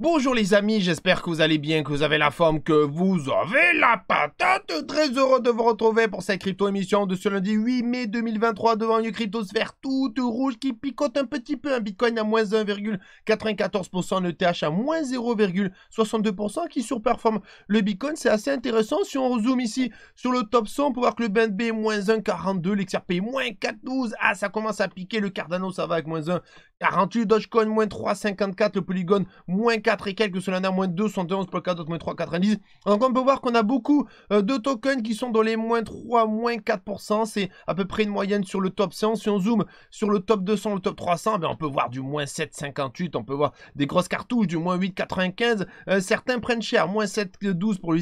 Bonjour les amis, j'espère que vous allez bien, que vous avez la forme, que vous avez la patate. Très heureux de vous retrouver pour cette crypto émission de ce lundi 8 mai 2023 devant une cryptosphère toute rouge qui picote un petit peu. Un bitcoin à moins 1,94%, le TH à moins 0,62% qui surperforme le bitcoin. C'est assez intéressant. Si on zoome ici sur le top 100, on peut voir que le BNB est moins 1,42, l'XRP moins 4,12. Ah, ça commence à piquer. Le Cardano, ça va avec moins 1, 48 Dogecoin, moins 54, le Polygon, moins 4 et quelques, Solana, moins 2, 111, d'autres moins 90. Donc on peut voir qu'on a beaucoup euh, de tokens qui sont dans les moins 3, moins 4%, c'est à peu près une moyenne sur le top 100. Si on zoome sur le top 200, le top 300, ben on peut voir du moins 7, 58, on peut voir des grosses cartouches, du moins 8,95. Euh, certains prennent cher, moins 7, 12 pour le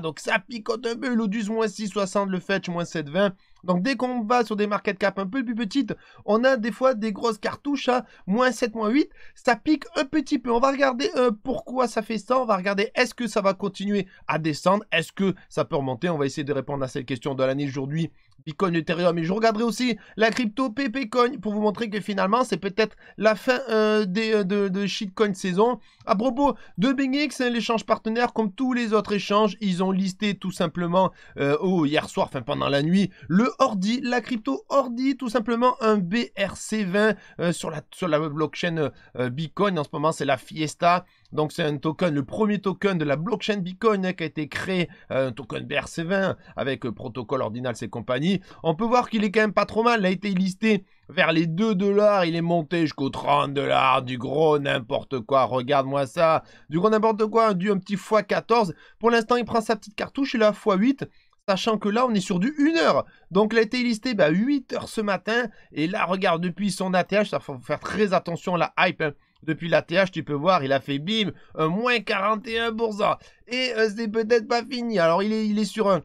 donc ça picote un peu, l'Odus, moins 60, le Fetch, moins 20. Donc dès qu'on va sur des market cap un peu plus petites, on a des fois des grosses cartouches à moins 7, moins 8. Ça pique un petit peu. On va regarder euh, pourquoi ça fait ça. On va regarder est-ce que ça va continuer à descendre. Est-ce que ça peut remonter On va essayer de répondre à cette question de l'année aujourd'hui Bitcoin, Ethereum. Et je regarderai aussi la crypto PPCoin pour vous montrer que finalement, c'est peut-être la fin euh, des, euh, de, de, shitcoin saison. À propos de BingX, hein, l'échange partenaire, comme tous les autres échanges, ils ont listé tout simplement euh, oh, hier soir, enfin pendant la nuit, le Ordi, la crypto Ordi, tout simplement un BRC20 sur, la, sur la blockchain Bitcoin. En ce moment, c'est la Fiesta. Donc c'est un token, le premier token de la blockchain Bitcoin hein, qui a été créé, euh, un token BRC20 avec le euh, protocole ordinal et compagnie. On peut voir qu'il est quand même pas trop mal. Il a été listé vers les 2 dollars, il est monté jusqu'aux 30 dollars, du gros n'importe quoi, regarde-moi ça, du gros n'importe quoi, du un petit x14. Pour l'instant, il prend sa petite cartouche, il a x8, sachant que là, on est sur du 1 heure. Donc, il a été listé à 8 h ce matin, et là, regarde, depuis son ATH, ça faut faire très attention à la hype, hein. Depuis la TH, tu peux voir, il a fait bim, euh, un moins 41%. Et euh, c'est peut-être pas fini. Alors, il est, il est sur un...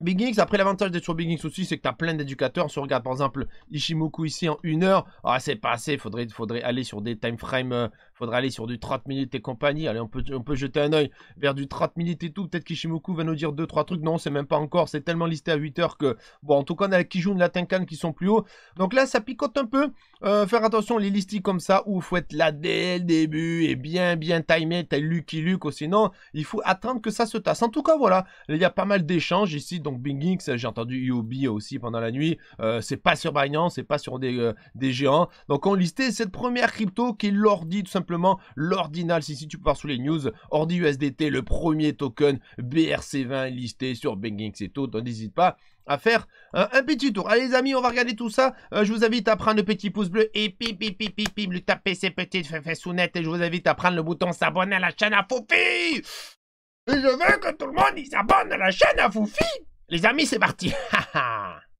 Big X, après l'avantage d'être sur Big X aussi, c'est que tu as plein d'éducateurs. Si on regarde par exemple Ishimoku ici en une heure, ah, c'est pas assez, faudrait, faudrait aller sur des time frames euh, faudra aller sur du 30 minutes et compagnie. Allez, on peut, on peut jeter un oeil vers du 30 minutes et tout. Peut-être qu'Ishimoku va nous dire 2-3 trucs. Non, c'est même pas encore. C'est tellement listé à 8 heures que, bon, en tout cas, on a Kijun, la Tenkan qui sont plus hauts. Donc là, ça picote un peu. Euh, faire attention, les listis comme ça, où il faut être là dès le début et bien, bien timé. T'as Lucky Luke, aussi, non, il faut attendre que ça se tasse. En tout cas, voilà, il y a pas mal d'échanges ici. Donc, BingX, j'ai entendu UOB aussi pendant la nuit. Euh, c'est pas sur Binance, c'est pas sur des, euh, des géants. Donc, on listait cette première crypto qui est l'ordi tout simplement simplement l'ordinal. Si, si tu pars sous les news, Ordi USDT, le premier token BRC20 listé sur tout Donc n'hésite pas à faire un, petit tour. Allez les amis, on va regarder tout ça. Euh, je vous invite à prendre le petit pouce bleu et pipi pipi pip pip pip, lui taper ses petites et je vous invite à prendre le bouton s'abonner à la chaîne à Foufi. je veux que tout le monde s'abonne à la chaîne à Les amis, c'est parti.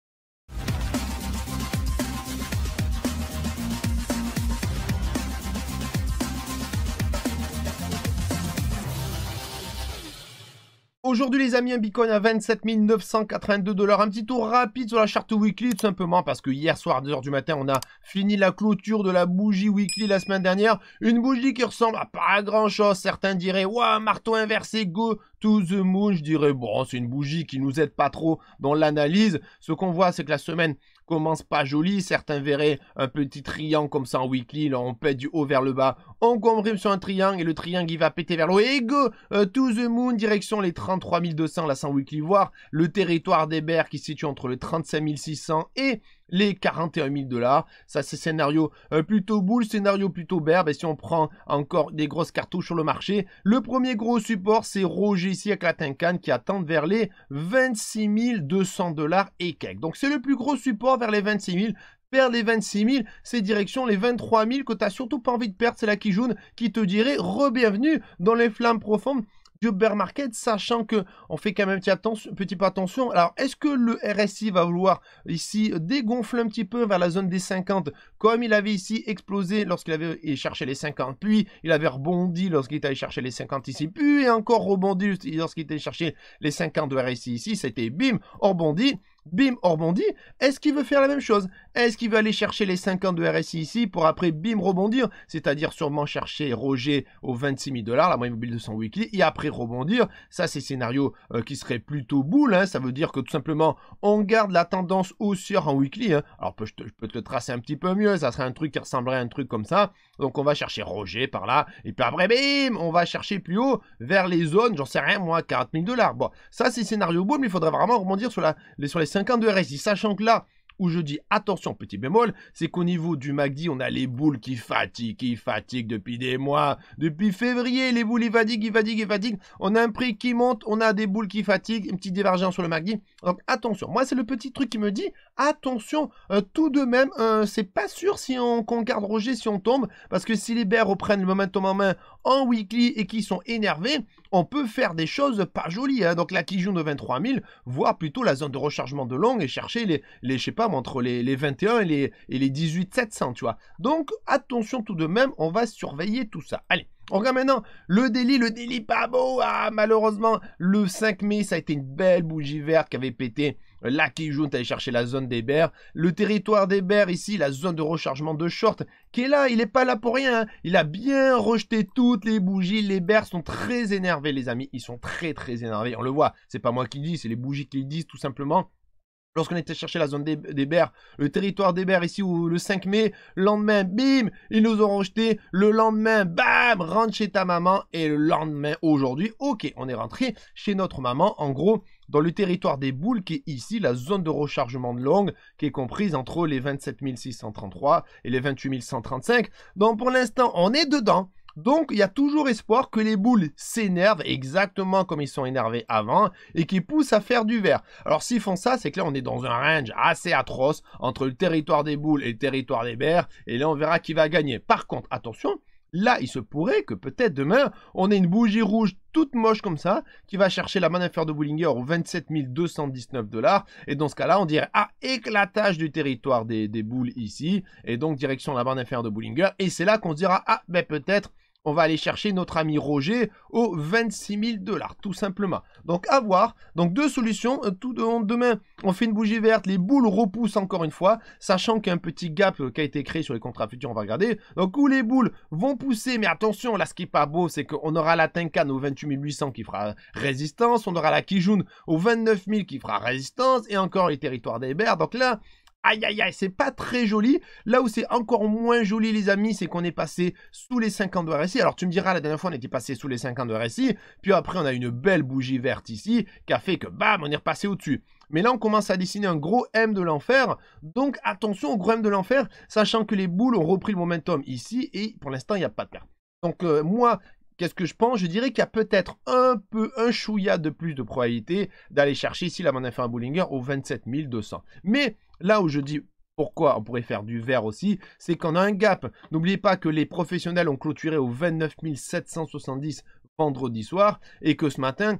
Aujourd'hui les amis, un Bitcoin à 27 982 dollars. Un petit tour rapide sur la charte weekly tout simplement parce que hier soir 2h du matin on a fini la clôture de la bougie weekly la semaine dernière. Une bougie qui ressemble à pas grand chose. Certains diraient ouah marteau inversé go to the moon. Je dirais bon c'est une bougie qui nous aide pas trop dans l'analyse. Ce qu'on voit c'est que la semaine commence pas joli. Certains verraient un petit triangle comme ça en weekly. Là, on pète du haut vers le bas. On comprime sur un triangle et le triangle, il va péter vers le haut. Et go euh, To the moon, direction les 33 200, là, sans weekly, voir le territoire des qui se situe entre le 35 600 et les 41 000 dollars. Ça, c'est scénario euh, plutôt boule, scénario plutôt berbe. Et si on prend encore des grosses cartouches sur le marché, le premier gros support, c'est Roger ici avec la qui attend vers les 26 200 dollars et quelques. Donc, c'est le plus gros support vers les 26 000 vers les 26 000, c'est direction les 23 000 que n'as surtout pas envie de perdre, c'est la jaune qui te dirait re-bienvenue dans les flammes profondes bear market, sachant que on fait quand même attention petit peu attention. Alors, est-ce que le RSI va vouloir ici dégonfler un petit peu vers la zone des 50, comme il avait ici explosé lorsqu'il avait euh, cherché les 50, puis il avait rebondi lorsqu'il était allé chercher les 50 ici, puis encore rebondi lorsqu'il était cherché les 50 de RSI ici, c'était bim, on rebondit bim, rebondit. Est-ce qu'il veut faire la même chose Est-ce qu'il veut aller chercher les 50 de RSI ici pour après, bim, rebondir C'est-à-dire sûrement chercher Roger aux 26 000 dollars, la moyenne mobile de son weekly, et après rebondir. Ça, c'est scénario euh, qui serait plutôt boule. Hein. Ça veut dire que tout simplement, on garde la tendance haussière en weekly. Hein. Alors, je, peux te le tracer un petit peu mieux. Ça serait un truc qui ressemblerait à un truc comme ça. Donc, on va chercher Roger par là. Et puis après, bim, on va chercher plus haut vers les zones, j'en sais rien, moi, 40 000 dollars. Bon, ça, c'est scénario boule, mais il faudrait vraiment rebondir sur, la, sur les 52 RSI, sachant que là, où je dis attention, petit bémol, c'est qu'au niveau du Magdi on a les boules qui fatiguent, qui fatiguent depuis des mois, depuis février, les boules, ils fatiguent, ils fatiguent, ils fatiguent. On a un prix qui monte, on a des boules qui fatiguent, une petite divergence sur le MACD. Donc attention, moi c'est le petit truc qui me dit attention, euh, tout de même, euh, c'est pas sûr si on, qu'on garde Roger, si on tombe, parce que si les bears reprennent le momentum en main en weekly et qui sont énervés, on peut faire des choses pas jolies. Hein. Donc la Kijun de 23 000, voire plutôt la zone de rechargement de longue et chercher les, les je sais pas, entre les, 21 et les, 18 700, tu vois. Donc, attention tout de même, on va surveiller tout ça. Allez. On regarde maintenant le délit, le délit pas beau. Ah, malheureusement, le 5 mai, ça a été une belle bougie verte qui avait pété. Là, qui joue, aller chercher la zone des berres. Le territoire des berres, ici, la zone de rechargement de short, qui est là, il n'est pas là pour rien. Hein. Il a bien rejeté toutes les bougies. Les berres sont très énervés, les amis. Ils sont très, très énervés. On le voit, c'est pas moi qui le dis, c'est les bougies qui le disent, tout simplement. Lorsqu'on était chercher la zone des, le territoire des Bers ici, où le 5 mai, le lendemain, bim, ils nous ont rejeté. Le lendemain, bam, rentre chez ta maman. Et le lendemain, aujourd'hui, ok, on est rentré chez notre maman. En gros, dans le territoire des boules, qui est ici la zone de rechargement de longue, qui est comprise entre les 27 633 et les 28 135. Donc pour l'instant, on est dedans. Donc il y a toujours espoir que les boules s'énervent exactement comme ils sont énervés avant et qu'ils poussent à faire du verre. Alors s'ils font ça, c'est que là on est dans un range assez atroce entre le territoire des boules et le territoire des bears et là on verra qui va gagner. Par contre, attention, Là, il se pourrait que peut-être demain, on ait une bougie rouge toute moche comme ça, qui va chercher la inférieure de Bullinger aux 27 219 dollars. Et dans ce cas-là, on dirait, ah, éclatage du territoire des, boules ici. Et donc, direction la inférieure de Bullinger. Et c'est là qu'on dira, ah, ben peut-être on va aller chercher notre ami Roger aux 26 000 dollars, tout simplement. Donc à voir. Donc deux solutions. Euh, tout de, demain, on fait une bougie verte, les boules repoussent encore une fois, sachant qu'un petit gap euh, qui a été créé sur les contrats futurs, on va regarder. Donc où les boules vont pousser, mais attention, là ce qui n'est pas beau, c'est qu'on aura la Tinkan au 28 800 qui fera résistance, on aura la Kijun au 29 000 qui fera résistance, et encore les territoires d'Hébert. Donc là, Aïe, aïe, aïe, c'est pas très joli. Là où c'est encore moins joli, les amis, c'est qu'on est passé sous les 50 de RSI. Alors, tu me diras, la dernière fois, on était passé sous les 50 de RSI. Puis après, on a une belle bougie verte ici qui a fait que, bam, on est repassé au-dessus. Mais là, on commence à dessiner un gros M de l'enfer. Donc, attention au gros M de l'enfer, sachant que les boules ont repris le momentum ici et pour l'instant, il n'y a pas de perte. Donc, euh, moi, qu'est-ce que je pense Je dirais qu'il y a peut-être un peu, un chouïa de plus de probabilité d'aller chercher ici la fait à Bollinger au 27 200. Mais Là où je dis pourquoi on pourrait faire du vert aussi, c'est qu'on a un gap. N'oubliez pas que les professionnels ont clôturé au 29 770 vendredi soir et que ce matin,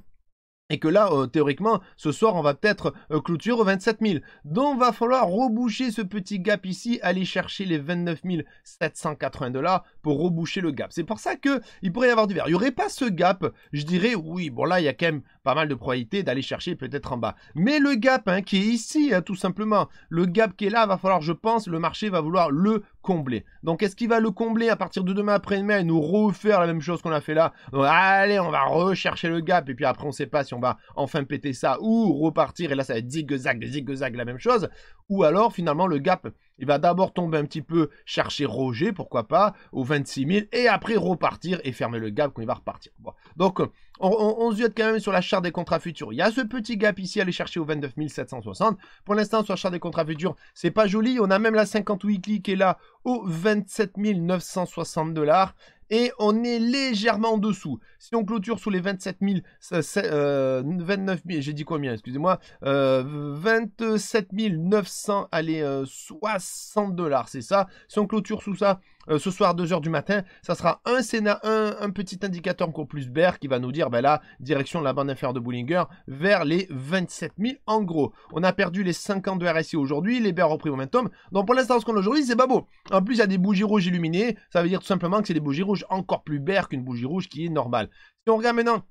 et que là, euh, théoriquement, ce soir, on va peut-être clôture euh, clôturer aux 27 000. Donc, va falloir reboucher ce petit gap ici, aller chercher les 29 780 dollars pour reboucher le gap. C'est pour ça qu'il pourrait y avoir du vert. Il n'y aurait pas ce gap, je dirais, oui, bon là, il y a quand même pas mal de probabilité d'aller chercher peut-être en bas. Mais le gap hein, qui est ici, hein, tout simplement, le gap qui est là, va falloir, je pense, le marché va vouloir le combler. Donc est-ce qu'il va le combler à partir de demain après-demain et nous refaire la même chose qu'on a fait là euh, Allez, on va rechercher le gap et puis après on sait pas si on va enfin péter ça ou repartir et là ça va être zigzag zag la même chose. Ou alors finalement le gap il va d'abord tomber un petit peu chercher Roger, pourquoi pas, aux 26 000, et après repartir et fermer le gap quand il va repartir. Donc, on, on, se quand même sur la charte des contrats futurs. Il y a ce petit gap ici, aller chercher au 29 760. Pour l'instant, sur la charte des contrats futurs, c'est pas joli. On a même la 50 weekly qui est là au 27 960 dollars et on est légèrement en dessous. Si on clôture sous les 27 000, 29 000, j'ai dit combien, excusez-moi, 27 euh, 900, allez, 60 euh, dollars, c'est ça. Si on clôture sous ça, euh, ce soir, 2h du matin, ça sera un, Sénat, un, petit indicateur encore plus bear qui va nous dire, ben là, direction la bande inférieure de Bollinger, vers les 27 000 en gros. On a perdu les 50 de RSI aujourd'hui, les repris ont pris momentum. Donc pour l'instant, ce qu'on a aujourd'hui, c'est pas beau. En plus, il y a des bougies rouges illuminées, ça veut dire tout simplement que c'est des bougies rouges encore plus vert qu'une bougie rouge qui est normale. Si on regarde maintenant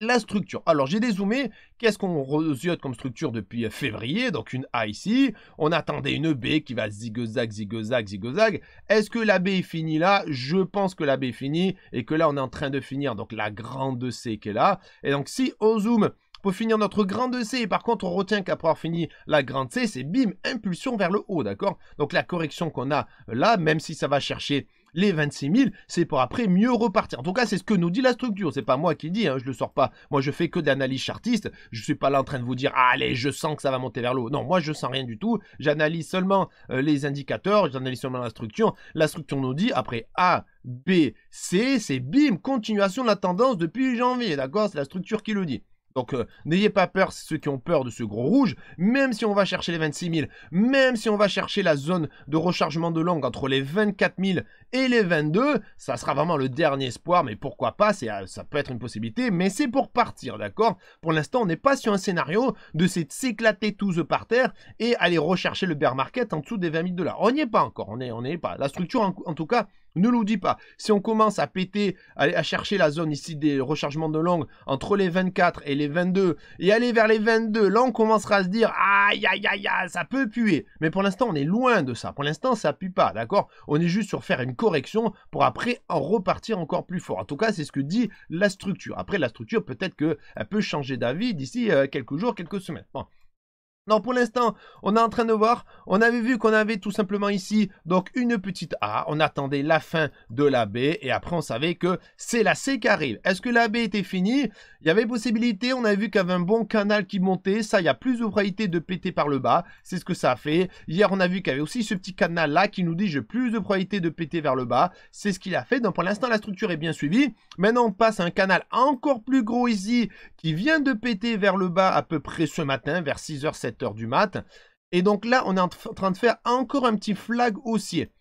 la structure. Alors j'ai dézoomé, qu'est-ce qu'on reçoit comme structure depuis euh, février Donc une A ici, on attendait une B qui va zigzag, zigzag, zigzag. Est-ce que la B est finie là Je pense que la B est finie et que là on est en train de finir donc la grande C qui est là. Et donc si on zoom pour finir notre grande C, et par contre on retient qu'après avoir fini la grande C, c'est bim, impulsion vers le haut, d'accord Donc la correction qu'on a là, même si ça va chercher les 26 000, c'est pour après mieux repartir. En tout cas, c'est ce que nous dit la structure. C'est pas moi qui le dis, hein, je le sors pas. Moi, je fais que d'analyse chartiste. Je suis pas là en train de vous dire, ah, allez, je sens que ça va monter vers le haut. Non, moi, je sens rien du tout. J'analyse seulement euh, les indicateurs, j'analyse seulement la structure. La structure nous dit, après A, B, C, c'est bim, continuation de la tendance depuis janvier. D'accord C'est la structure qui le dit. Donc euh, n'ayez pas peur, ceux qui ont peur de ce gros rouge, même si on va chercher les 26 000, même si on va chercher la zone de rechargement de langue entre les 24 000 et les 22, ça sera vraiment le dernier espoir, mais pourquoi pas, euh, ça peut être une possibilité, mais c'est pour partir, d'accord Pour l'instant, on n'est pas sur un scénario de s'éclater tous par terre et aller rechercher le bear market en dessous des 20 000 dollars. On n'y est pas encore, on n'y est, pas. La structure, en tout cas, ne nous dis pas. Si on commence à péter, à, chercher la zone ici des rechargements de longue entre les 24 et les 22 et aller vers les 22, là on commencera à se dire aïe aïe aïe aïe, ça peut puer. Mais pour l'instant, on est loin de ça. Pour l'instant, ça pue pas, d'accord On est juste sur faire une correction pour après en repartir encore plus fort. En tout cas, c'est ce que dit la structure. Après, la structure, peut-être qu'elle peut changer d'avis d'ici euh, quelques jours, quelques semaines. Non, pour l'instant, on est en train de voir. On avait vu qu'on avait tout simplement ici, donc une petite A. On attendait la fin de la B. Et après, on savait que c'est la C qui arrive. Est-ce que la B était finie Il y avait possibilité. On avait vu qu'il y avait un bon canal qui montait. Ça, il y a plus de probabilité de péter par le bas. C'est ce que ça a fait. Hier, on a vu qu'il y avait aussi ce petit canal-là qui nous dit j'ai plus de probabilité de péter vers le bas. C'est ce qu'il a fait. Donc, pour l'instant, la structure est bien suivie. Maintenant, on passe à un canal encore plus gros ici qui vient de péter vers le bas à peu près ce matin, vers 6h, 7 du mat. Et donc là, on est en train de faire encore un petit flag haussier.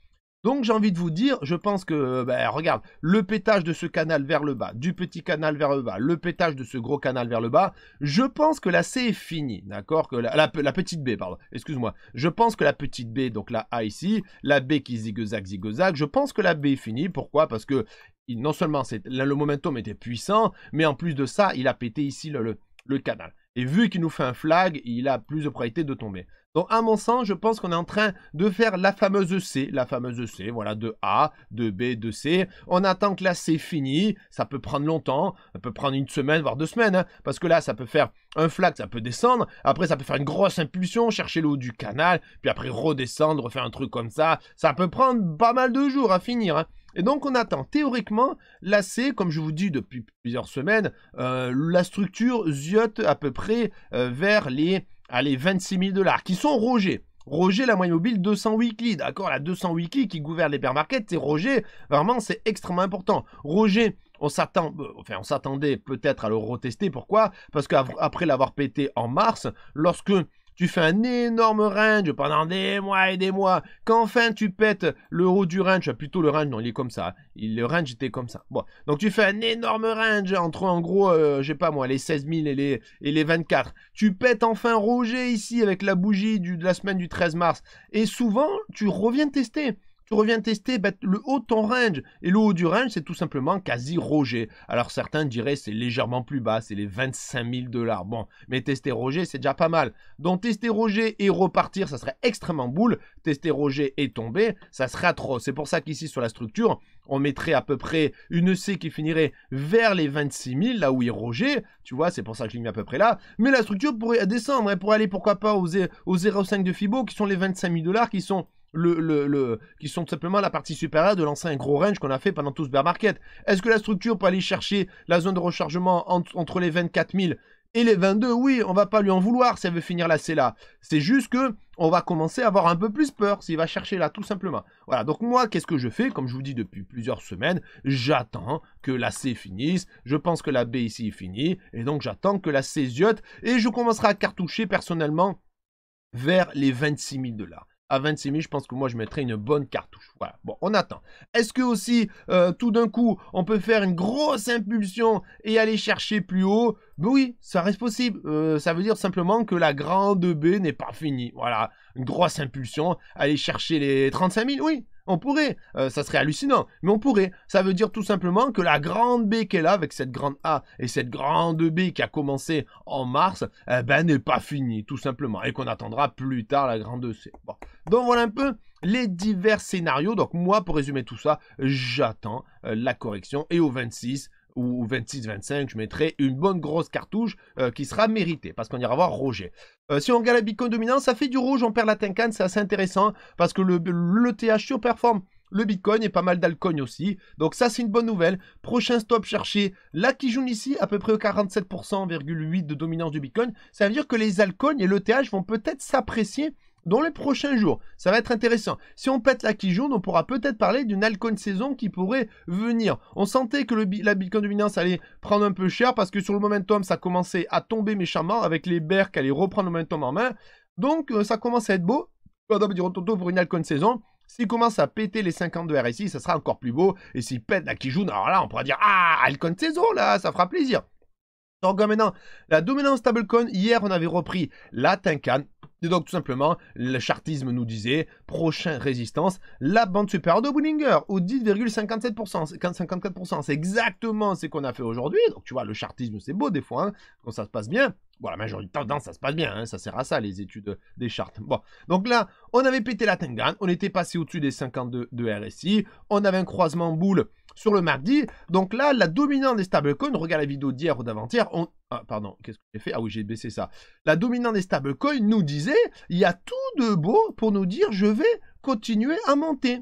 Donc j'ai envie de vous dire, je pense que, ben, regarde, le pétage de ce canal vers le bas, du petit canal vers le bas, le pétage de ce gros canal vers le bas, je pense que la C est finie, d'accord que la, petite B, pardon, excuse-moi. Je pense que la petite B, donc la A ici, la B qui zigzag, zigzag, je pense que la B est finie. Pourquoi Parce que non seulement là, le momentum était puissant, mais en plus de ça, il a pété ici le canal. Et vu qu'il nous fait un flag, il a plus de probabilité de tomber. Donc, à mon sens, je pense qu'on est en train de faire la fameuse C, la fameuse C, voilà, de A, de B, de C. On attend que la C finisse, ça peut prendre longtemps, ça peut prendre une semaine, voire deux semaines, hein. parce que là, ça peut faire un flac, ça peut descendre, après, ça peut faire une grosse impulsion, chercher l'eau du canal, puis après redescendre, faire un truc comme ça. Ça peut prendre pas mal de jours à finir, hein. Et donc on attend théoriquement la C, comme je vous dis depuis plusieurs semaines, euh, la structure ziote à peu près euh, vers les Allez, 26 000 dollars, qui sont Roger. Roger, la moyenne mobile 200 weekly. D'accord, la 200 weekly qui gouverne les c'est Roger. Vraiment, c'est extrêmement important. Roger, on s'attend, euh, enfin, on s'attendait peut-être à le retester. Pourquoi Parce qu'après l'avoir pété en mars, lorsque tu fais un énorme range pendant des mois et des mois, qu'enfin tu pètes l'euro du range, plutôt le range, non, il est comme ça, hein. le range était comme ça. Bon, donc tu fais un énorme range entre en gros, euh, je sais pas moi, les 16 000 et les, et les 24. Tu pètes enfin Roger ici avec la bougie du, de la semaine du 13 mars, et souvent tu reviens tester tu reviens tester bah, le haut de ton range. Et le haut du range, c'est tout simplement quasi Roger. Alors certains diraient c'est légèrement plus bas, c'est les 25 000 dollars. Bon, mais tester Roger, c'est déjà pas mal. Donc tester Roger et repartir, ça serait extrêmement boule. Tester Roger et tomber, ça serait trop. C'est pour ça qu'ici, sur la structure, on mettrait à peu près une C qui finirait vers les 26 000, là où est Roger. Tu vois, c'est pour ça que je l'ai mis à peu près là. Mais la structure pourrait descendre, elle pourrait aller pourquoi pas aux, aux 0,5 de Fibo, qui sont les 25 000 dollars, qui sont qui sont tout simplement la partie supérieure de l'ancien un gros range qu'on a fait pendant tout ce bear market. Est-ce que la structure peut aller chercher la zone de rechargement entre, les 24 000 et les 22, oui, on va pas lui en vouloir si elle veut finir la là. C'est juste que on va commencer à avoir un peu plus peur s'il va chercher là, tout simplement. Voilà, donc moi, qu'est-ce que je fais Comme je vous dis depuis plusieurs semaines, j'attends que la C finisse. Je pense que la B ici est finie. Et donc, j'attends que la C ziote. Et je commencerai à cartoucher personnellement vers les 26 000 dollars à 26 000, je pense que moi je mettrais une bonne cartouche. Voilà, bon, on attend. Est-ce que aussi, euh, tout d'un coup, on peut faire une grosse impulsion et aller chercher plus haut Ben oui, ça reste possible. Euh, ça veut dire simplement que la grande B n'est pas finie. Voilà, une grosse impulsion, aller chercher les 35 000, oui. On pourrait, euh, ça serait hallucinant, mais on pourrait. Ça veut dire tout simplement que la grande B qu'elle a, avec cette grande A et cette grande B qui a commencé en mars, eh ben n'est pas finie, tout simplement, et qu'on attendra plus tard la grande C. Donc voilà un peu les divers scénarios. Donc moi, pour résumer tout ça, j'attends euh, la correction et au 26, ou 26-25, je mettrai une bonne grosse cartouche euh, qui sera méritée, parce qu'on ira voir Roger. Euh, si on regarde la Bitcoin dominant ça fait du rouge, on perd la Tenkan, c'est assez intéressant, parce que le, le TH surperforme le Bitcoin et pas mal d'Alcoin aussi. Donc ça, c'est une bonne nouvelle. Prochain stop chercher la Kijun ici, à peu près 47,8% de dominance du Bitcoin. Ça veut dire que les altcoins et le TH vont peut-être s'apprécier dans les prochains jours. Ça va être intéressant. Si on pète la Kijun, on pourra peut-être parler d'une altcoin saison qui pourrait venir. On sentait que la Bitcoin dominance allait prendre un peu cher parce que sur le momentum, ça commençait à tomber méchamment avec les bears qui allaient reprendre le momentum en main. Donc, euh, ça commence à être beau. va bah, dire tonton pour une alcon saison. S'il commence à péter les 52 de RSI, ça sera encore plus beau. Et s'il pète la Kijun, alors là, on pourra dire Ah, alcone saison, là, ça fera plaisir. Donc maintenant, la dominance stablecoin, hier on avait repris la Tinkan, et donc tout simplement, le chartisme nous disait, prochain résistance, la bande supérieure de Bullinger, au 10,57%, 54%, c'est exactement ce qu'on a fait aujourd'hui. Donc tu vois, le chartisme c'est beau des fois, hein, quand ça se passe bien. Bon, la majorité tendance, ça se passe bien, hein, ça sert à ça, les études des chartes. Bon, donc là, on avait pété la Tengan, on était passé au-dessus des 52 de RSI, on avait un croisement boule sur le mardi. Donc là, la dominante des stablecoins, regarde la vidéo d'hier ou d'avant-hier, ah, pardon, qu'est-ce que j'ai fait Ah oui, j'ai baissé ça. La dominante des stablecoins nous disait, il y a tout de beau pour nous dire, je vais continuer à monter.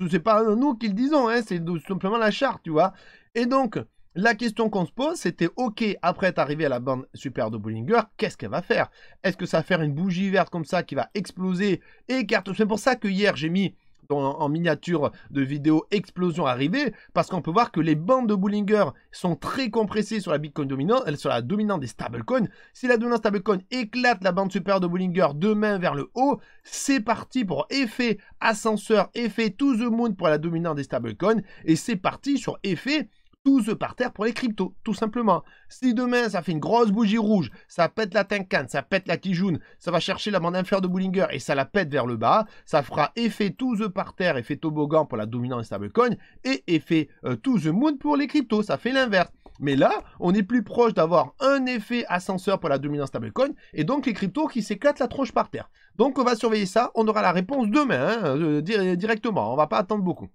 n'est pas nous qui le disons, hein, c'est simplement la charte, tu vois. Et donc, la question qu'on se pose, c'était ok, après être arrivé à la bande super de Bollinger, qu'est-ce qu'elle va faire Est-ce que ça va faire une bougie verte comme ça qui va exploser et écarte C'est pour ça que hier j'ai mis en, miniature de vidéo explosion arrivée, parce qu'on peut voir que les bandes de Bollinger sont très compressées sur la Bitcoin dominante, euh, sur la dominante des stablecoins. Si la dominante stablecoin éclate la bande supérieure de Bollinger demain vers le haut, c'est parti pour effet ascenseur, effet to the moon pour la dominante des stablecoins, et c'est parti sur effet tous eux par terre pour les cryptos, tout simplement. Si demain ça fait une grosse bougie rouge, ça pète la Tinkan, ça pète la kijun, ça va chercher la bande inférieure de Bollinger et ça la pète vers le bas, ça fera effet tous eux par terre, effet toboggan pour la dominante stablecoin et effet tout euh, tous monde moon pour les cryptos, ça fait l'inverse. Mais là, on est plus proche d'avoir un effet ascenseur pour la dominance stablecoin et donc les cryptos qui s'éclatent la tronche par terre. Donc on va surveiller ça, on aura la réponse demain, hein, euh, directement, on va pas attendre beaucoup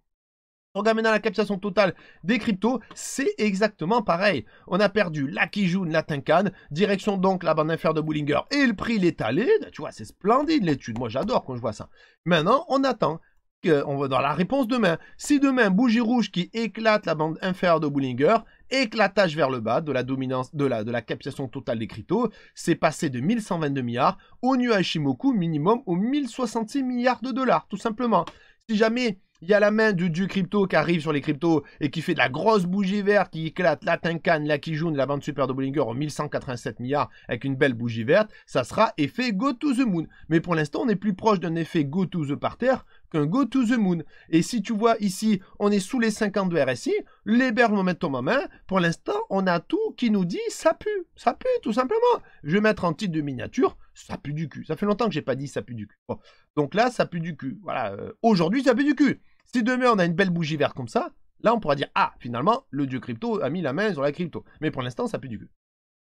programmé dans la captation totale des cryptos, c'est exactement pareil. On a perdu la Kijun, la Tinkan, direction donc la bande inférieure de Bullinger, et le prix l'étalé, ben, tu vois, c'est splendide l'étude, moi j'adore quand je vois ça. Maintenant, on attend. Que on va dans la réponse demain. Si demain, bougie rouge qui éclate la bande inférieure de Bullinger, éclatage vers le bas de la dominance de la, de la captation totale des cryptos, c'est passé de 1122 milliards au nuage Shimoku minimum aux 1066 milliards de dollars, tout simplement. Si jamais il y a la main du dieu crypto qui arrive sur les cryptos et qui fait de la grosse bougie verte qui éclate la Tinkan, la Kijun la bande super de Bollinger en 1187 milliards avec une belle bougie verte. Ça sera effet go to the moon. Mais pour l'instant, on est plus proche d'un effet go to the parterre qu'un Go to the Moon. Et si tu vois ici, on est sous les 50 de RSI, les mettre momentum en main, pour l'instant, on a tout qui nous dit ça pue, ça pue tout simplement. Je vais mettre en titre de miniature, ça pue du cul. Ça fait longtemps que j'ai pas dit ça pue du cul. Donc là, ça pue du cul. Voilà, euh, aujourd'hui, ça pue du cul. Si demain on a une belle bougie verte comme ça, là on pourra dire ah finalement le dieu crypto a mis la main sur la crypto. Mais pour l'instant ça pue du cul.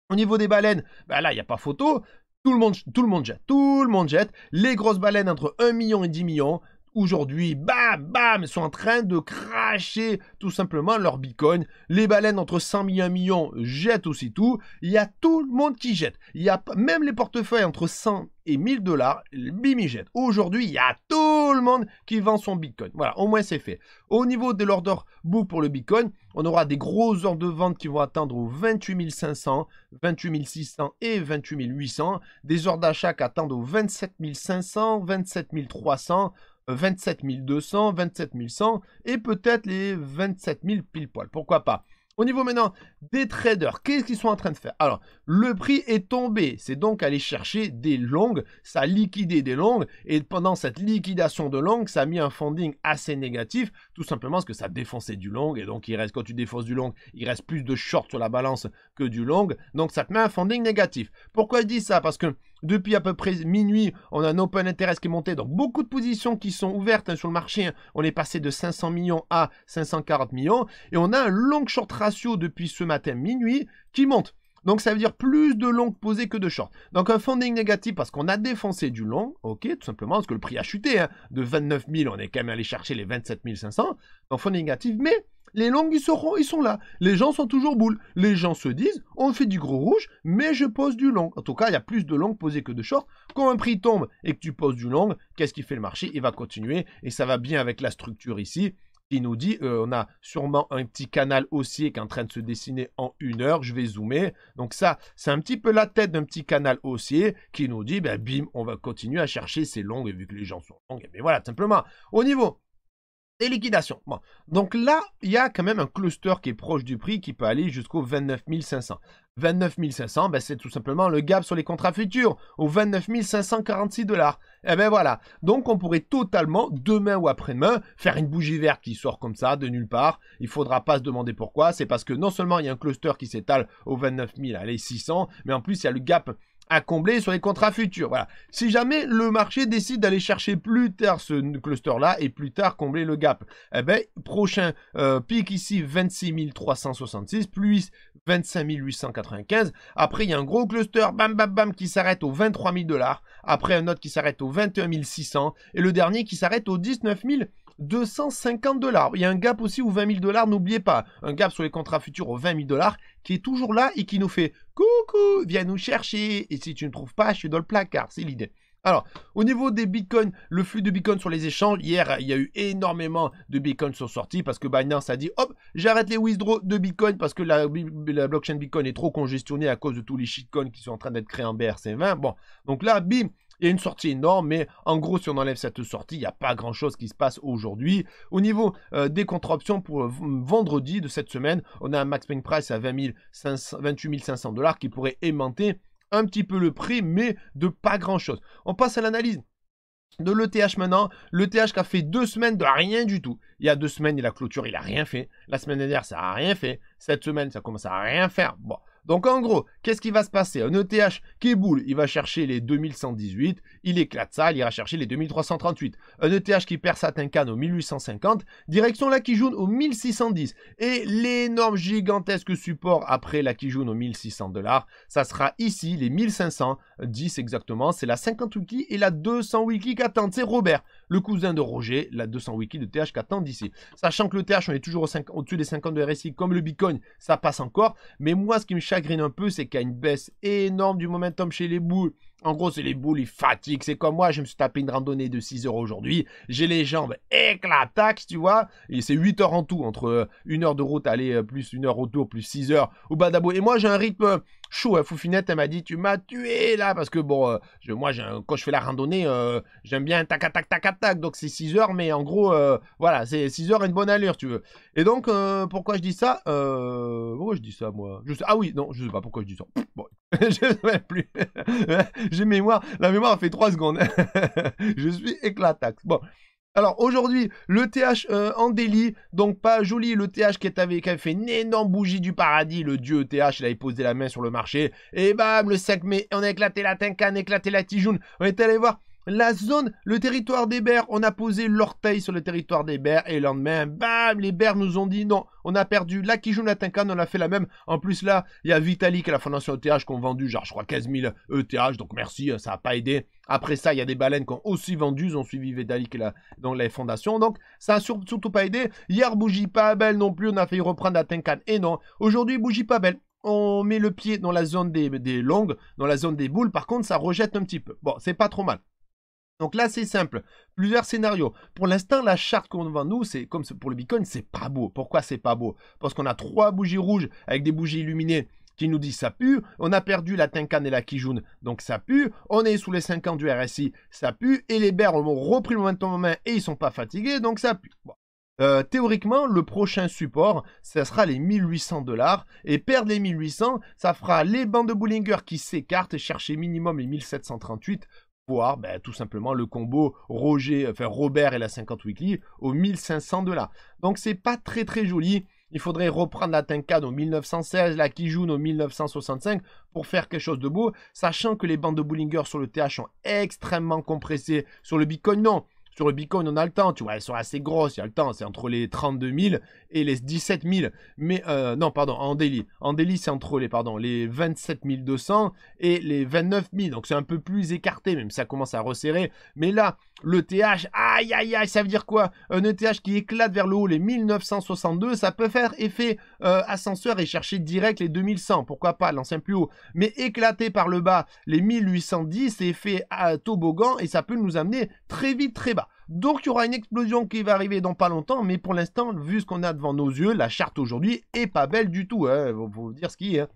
Au niveau des baleines, bah là il n'y a pas photo. Tout le, monde, tout le monde jette, tout le monde jette. Les grosses baleines entre 1 million et 10 millions aujourd'hui, bam, bam, sont en train de cracher tout simplement leur bitcoin. Les baleines entre 100 millions et 1 million jettent aussi tout. Il y a tout le monde qui jette. Il y a même les portefeuilles entre 100 et 1000 dollars, bim, ils jettent. Aujourd'hui, il y a tout le monde qui vend son bitcoin. Voilà, au moins c'est fait. Au niveau de l'ordre bout pour le bitcoin, on aura des gros ordres de vente qui vont attendre aux 28 500, 28 600 et 28 800. Des ordres d'achat qui attendent aux 27 500, 27 300. 27 200, 27 100 et peut-être les 27 000 pile poil. Pourquoi pas au niveau maintenant des traders, qu'est-ce qu'ils sont en train de faire Alors, le prix est tombé. C'est donc aller chercher des longues. Ça a liquidé des longues. Et pendant cette liquidation de longues, ça a mis un funding assez négatif. Tout simplement parce que ça défonçait du long. Et donc, il reste, quand tu défonces du long, il reste plus de short sur la balance que du long. Donc, ça te met un funding négatif. Pourquoi je dis ça Parce que depuis à peu près minuit, on a un open interest qui est monté, donc beaucoup de positions qui sont ouvertes hein, sur le marché. Hein. On est passé de 500 millions à 540 millions, et on a un long short ratio depuis ce matin minuit qui monte. Donc ça veut dire plus de longs posés que de shorts. Donc un funding négatif parce qu'on a défoncé du long, ok, tout simplement parce que le prix a chuté. Hein. de 29 000, on est quand même allé chercher les 27 500. Donc funding négatif, mais les longues, ils, seront, ils sont là. Les gens sont toujours boules. Les gens se disent, on fait du gros rouge, mais je pose du long. En tout cas, il y a plus de longues posées que de shorts. Quand un prix tombe et que tu poses du long, qu'est-ce qui fait le marché Il va continuer et ça va bien avec la structure ici qui nous dit, euh, on a sûrement un petit canal haussier qui est en train de se dessiner en une heure. Je vais zoomer. Donc ça, c'est un petit peu la tête d'un petit canal haussier qui nous dit, ben, bim, on va continuer à chercher ces longues vu que les gens sont longues. Mais voilà, simplement. Au niveau liquidation. Bon. Donc là, il y a quand même un cluster qui est proche du prix qui peut aller jusqu'au 29 500. 29 500, ben c'est tout simplement le gap sur les contrats futurs, au 29 546 dollars. Et eh ben voilà. Donc on pourrait totalement, demain ou après-demain, faire une bougie verte qui sort comme ça, de nulle part. Il faudra pas se demander pourquoi. C'est parce que non seulement il y a un cluster qui s'étale au 29 000, 600, mais en plus il y a le gap à combler sur les contrats futurs. Voilà. Si jamais le marché décide d'aller chercher plus tard ce cluster-là et plus tard combler le gap, eh ben, prochain euh, pic ici, 26 366, plus 25 895. Après, il y a un gros cluster, bam, bam, bam, qui s'arrête aux 23 000 dollars. Après, un autre qui s'arrête aux 21 600. Et le dernier qui s'arrête aux 19 000 250 dollars. Il y a un gap aussi ou 20 000 dollars, n'oubliez pas. Un gap sur les contrats futurs aux 20 000 dollars qui est toujours là et qui nous fait coucou, viens nous chercher. Et si tu ne trouves pas, je suis dans le placard. C'est l'idée. Alors, au niveau des bitcoins, le flux de bitcoins sur les échanges, hier, il y a eu énormément de bitcoins Sur sont sortis parce que Binance a dit hop, j'arrête les withdraws de bitcoin parce que la, la, blockchain bitcoin est trop congestionnée à cause de tous les shitcoins qui sont en train d'être créés en BRC20. Bon, donc là, bim, il y a une sortie énorme, mais en gros, si on enlève cette sortie, il n'y a pas grand-chose qui se passe aujourd'hui. Au niveau euh, des contre-options pour vendredi de cette semaine, on a un max paying price à 28 500 dollars qui pourrait aimanter un petit peu le prix, mais de pas grand-chose. On passe à l'analyse de l'ETH maintenant. L'ETH qui a fait deux semaines de rien du tout. Il y a deux semaines, il a clôturé, il n'a rien fait. La semaine dernière, ça n'a rien fait. Cette semaine, ça commence à rien faire. Bon, donc en gros, qu'est-ce qui va se passer Un ETH qui boule, il va chercher les 2118, il éclate ça, il ira chercher les 2338. Un ETH qui perd sa tincane au 1850, direction la Kijun au 1610. Et l'énorme gigantesque support après la Kijun au 1600 dollars, ça sera ici les 1510 exactement, c'est la 50 wiki et la 200 wiki qu'attendent, c'est Robert le cousin de Roger, la 200 wiki de TH qu'attend d'ici. Sachant que le TH, on est toujours au-dessus des 50 de RSI, comme le Bitcoin, ça passe encore. Mais moi, ce qui me chagrine un peu, c'est qu'il y a une baisse énorme du momentum chez les boules. En gros, c'est les boules, ils fatiguent. C'est comme moi, je me suis tapé une randonnée de 6 heures aujourd'hui. J'ai les jambes éclataxes, tu vois. Et c'est 8 heures en tout, entre euh, une heure de route aller, euh, plus une heure autour, plus 6 heures au bas Badabou. Et moi, j'ai un rythme Chou, elle hein, Foufinette, elle m'a dit Tu m'as tué là Parce que bon, euh, je, moi, quand je fais la randonnée, euh, j'aime bien tac, tac, tac, tac, tac. Donc c'est 6 heures, mais en gros, euh, voilà, c'est 6 heures et une bonne allure, tu veux. Et donc, pourquoi je dis ça Pourquoi je dis ça, moi je Ah oui, non, je sais pas pourquoi je dis ça. Bon, je sais même plus. J'ai mémoire. La mémoire fait 3 secondes. je suis éclatax. Bon. Alors aujourd'hui, le TH euh, en délit, donc pas joli, le TH qui, est avec, avait fait une énorme bougie du paradis, le dieu TH, il avait posé la main sur le marché, et bam, le 5 mai, on a éclaté la Tinka, on éclaté la Tijoun, on est allé voir la zone, le territoire des bears, on a posé l'orteil sur le territoire des bears et le lendemain, bam, les bears nous ont dit non, on a perdu. Là, qui joue la Tinkan, on a fait la même. En plus, là, il y a Vitalik et la Fondation ETH qui ont vendu, genre, je crois, 15 000 ETH, donc merci, euh, ça n'a pas aidé. Après ça, il y a des baleines qui ont aussi vendu, ils ont suivi Vitalik dans les fondations, donc ça n'a surtout pas aidé. Hier, Bougie pas belle non plus, on a failli reprendre la Tinkan et non. Aujourd'hui, Bougie pas belle. on met le pied dans la zone des, des, longues, dans la zone des boules. Par contre, ça rejette un petit peu. Bon, c'est pas trop mal. Donc là, c'est simple. Plusieurs scénarios. Pour l'instant, la charte qu'on vend nous, c'est comme pour le Bitcoin, c'est pas beau. Pourquoi c'est pas beau Parce qu'on a trois bougies rouges avec des bougies illuminées qui nous disent ça pue. On a perdu la Tinkan et la Kijun, donc ça pue. On est sous les 5 ans du RSI, ça pue. Et les Bears ont repris le momentum en main et ils sont pas fatigués, donc ça pue. Euh, théoriquement, le prochain support, ça sera les 1800 dollars. Et perdre les 1800, ça fera les bandes de Bollinger qui s'écartent et chercher minimum les 1738 voir ben, tout simplement le combo Roger, euh, enfin Robert et la 50 Weekly aux 1500 dollars. Donc c'est pas très très joli. Il faudrait reprendre la Tenkan au 1916, la Kijun au 1965 pour faire quelque chose de beau, sachant que les bandes de Bollinger sur le TH sont extrêmement compressées. Sur le Bitcoin, non. Sur le Bitcoin, on a le temps, tu vois, elles sont assez grosses, il y a le temps, c'est entre les 32 000 et les 17 000. Mais euh, non, pardon, en daily. En daily, c'est entre les, pardon, les 27 200 et les 29 000. Donc c'est un peu plus écarté, même si ça commence à resserrer. Mais là, le TH, aïe aïe aïe, ça veut dire quoi Un ETH qui éclate vers le haut les 1962, ça peut faire effet euh, ascenseur et chercher direct les 2100, pourquoi pas, l'ancien plus haut. Mais éclater par le bas les 1810, c'est effet euh, toboggan et ça peut nous amener très vite très bas. Donc il y aura une explosion qui va arriver dans pas longtemps, mais pour l'instant, vu ce qu'on a devant nos yeux, la charte aujourd'hui est pas belle du tout. Hein, faut vous dire ce qui est. Hein.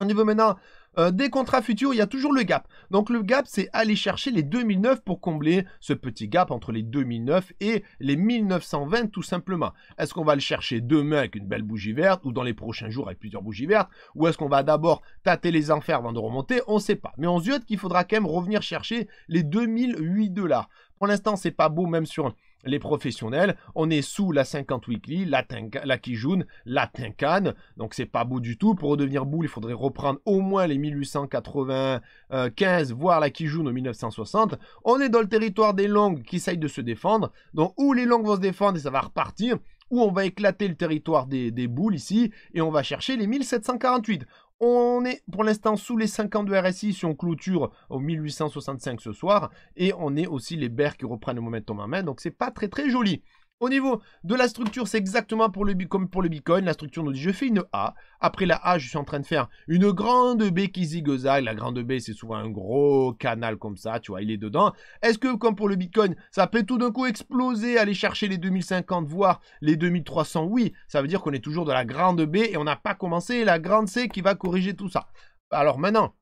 Au niveau maintenant euh, des contrats futurs, il y a toujours le gap. Donc le gap, c'est aller chercher les 2009 pour combler ce petit gap entre les 2009 et les 1920 tout simplement. Est-ce qu'on va le chercher demain avec une belle bougie verte ou dans les prochains jours avec plusieurs bougies vertes ou est-ce qu'on va d'abord tâter les enfers avant de remonter On ne sait pas. Mais on se dit qu'il faudra quand même revenir chercher les 2008 dollars. Pour l'instant, c'est pas beau même sur les professionnels. On est sous la 50 Weekly, la, la Kijun, la Tinkan. Donc c'est pas beau du tout. Pour redevenir boule, il faudrait reprendre au moins les 1895, voire la Kijun au 1960. On est dans le territoire des langues qui essayent de se défendre. Donc où les langues vont se défendre et ça va repartir où on va éclater le territoire des, des, boules ici, et on va chercher les 1748. On est pour l'instant sous les 50 de RSI si on clôture au 1865 ce soir. Et on est aussi les BER qui reprennent le momentum en main. Donc c'est pas très très joli. Au niveau de la structure, c'est exactement pour le, comme pour le Bitcoin. La structure nous dit, je fais une A. Après la A, je suis en train de faire une grande B qui zigzague. La grande B, c'est souvent un gros canal comme ça, tu vois, il est dedans. Est-ce que, comme pour le Bitcoin, ça peut tout d'un coup exploser, aller chercher les 2050, voire les 2300 Oui, ça veut dire qu'on est toujours de la grande B et on n'a pas commencé la grande C qui va corriger tout ça. Alors maintenant,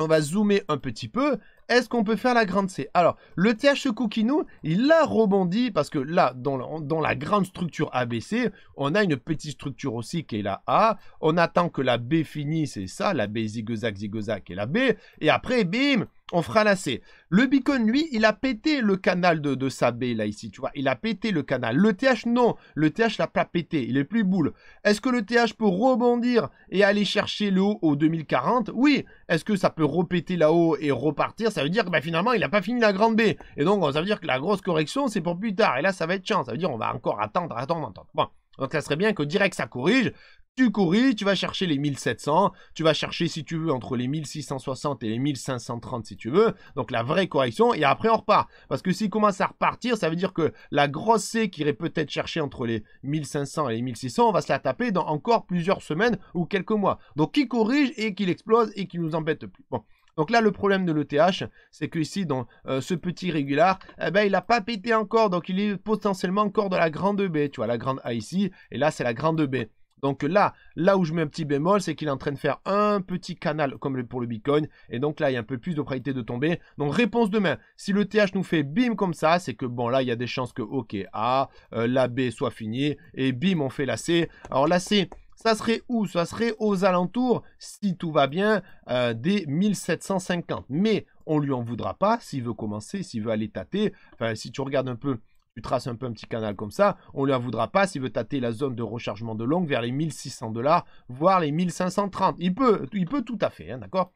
on va zoomer un petit peu. Est-ce qu'on peut faire la grande C Alors, le TH Kukinu, il a rebondi parce que là, dans, la grande structure ABC, on a une petite structure aussi qui est la A. On attend que la B finisse, c'est ça, la B zigzag zigzag et la B. Et après, bim, on fera C. Le beacon, lui, il a pété le canal de, sa baie, là, ici, tu vois. Il a pété le canal. Le TH, non. Le TH l'a pas pété. Il est plus boule. Est-ce que le TH peut rebondir et aller chercher le haut au 2040 Oui. Est-ce que ça peut repéter là-haut et repartir Ça veut dire que bah, finalement, il n'a pas fini la grande baie. Et donc, ça veut dire que la grosse correction, c'est pour plus tard. Et là, ça va être chance. Ça veut dire qu'on va encore attendre, attendre, attendre. Bon. Donc, ça serait bien que direct, ça corrige. Tu corriges, tu vas chercher les 1700, tu vas chercher si tu veux entre les 1660 et les 1530 si tu veux, donc la vraie correction, et après on repart. Parce que s'il commence à repartir, ça veut dire que la grosse C qui irait peut-être chercher entre les 1500 et les 1600, on va se la taper dans encore plusieurs semaines ou quelques mois. Donc qui corrige et qu'il explose et qui nous embête plus. Bon. Donc là, le problème de l'ETH, c'est que ici, dans euh, ce petit régular, eh ben, il n'a pas pété encore. Donc, il est potentiellement encore de la grande B. Tu vois, la grande A ici. Et là, c'est la grande B. Donc là, là où je mets un petit bémol, c'est qu'il est en train de faire un petit canal comme pour le Bitcoin. Et donc là, il y a un peu plus de probabilité de tomber. Donc réponse demain. Si le TH nous fait bim comme ça, c'est que bon, là, il y a des chances que OK A, euh, la B soit finie. Et bim, on fait la C. Alors la C, ça serait où Ça serait aux alentours, si tout va bien, euh, des 1750. Mais on lui en voudra pas s'il veut commencer, s'il veut aller tâter. Enfin, si tu regardes un peu trace un peu un petit canal comme ça, on lui en voudra pas s'il veut tâter la zone de rechargement de longue vers les 1600 dollars, voire les 1530. Il peut, il peut tout à fait, hein, d'accord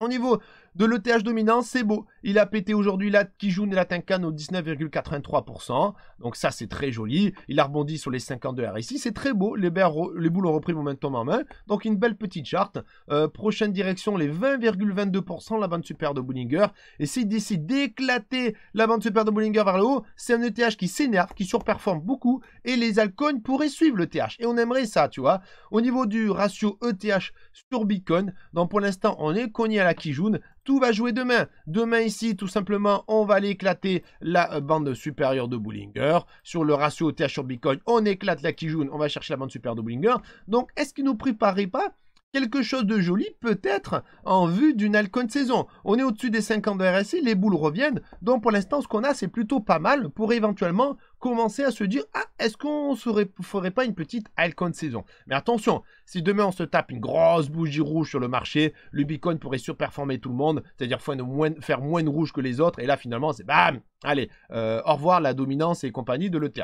Au niveau de l'ETH dominant, c'est beau. Il a pété aujourd'hui la Kijun et la Tinkan au 19,83%. Donc ça, c'est très joli. Il a rebondi sur les 52 RSI. C'est très beau. Les, les, boules ont repris le momentum en main. Donc une belle petite charte. Euh, prochaine direction, les 20,22%, la bande super de Bollinger. Et s'il décide d'éclater la bande super de Bollinger vers le haut, c'est un ETH qui s'énerve, qui surperforme beaucoup. Et les altcoins pourraient suivre le Et on aimerait ça, tu vois. Au niveau du ratio ETH sur Bitcoin, donc pour l'instant, on est cogné à la Kijun tout va jouer demain. Demain ici, tout simplement, on va aller éclater la euh, bande supérieure de Bullinger Sur le ratio TH sur Bitcoin, on éclate la Kijun, on va chercher la bande supérieure de Bullinger. Donc, est-ce qu'il nous préparait pas quelque chose de joli, peut-être en vue d'une alcône saison. On est au-dessus des 50 de RSI, les boules reviennent, donc pour l'instant, ce qu'on a, c'est plutôt pas mal pour éventuellement commencer à se dire ah est-ce qu'on ne ferait pas une petite Alcon saison Mais attention, si demain on se tape une grosse bougie rouge sur le marché, le Bitcoin pourrait surperformer tout le monde, c'est-à-dire faire moins de rouge que les autres, et là finalement c'est bam, allez, euh, au revoir la dominance et compagnie de l'ETH.